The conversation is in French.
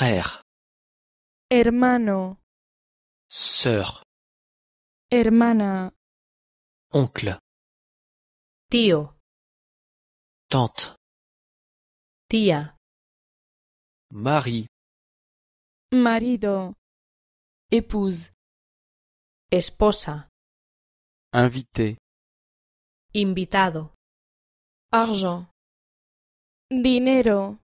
frère, hermano, sœur, hermana, oncle, tío, tante, tía, mari, marido, épouse, esposa, invité, invitado, argent, dinero,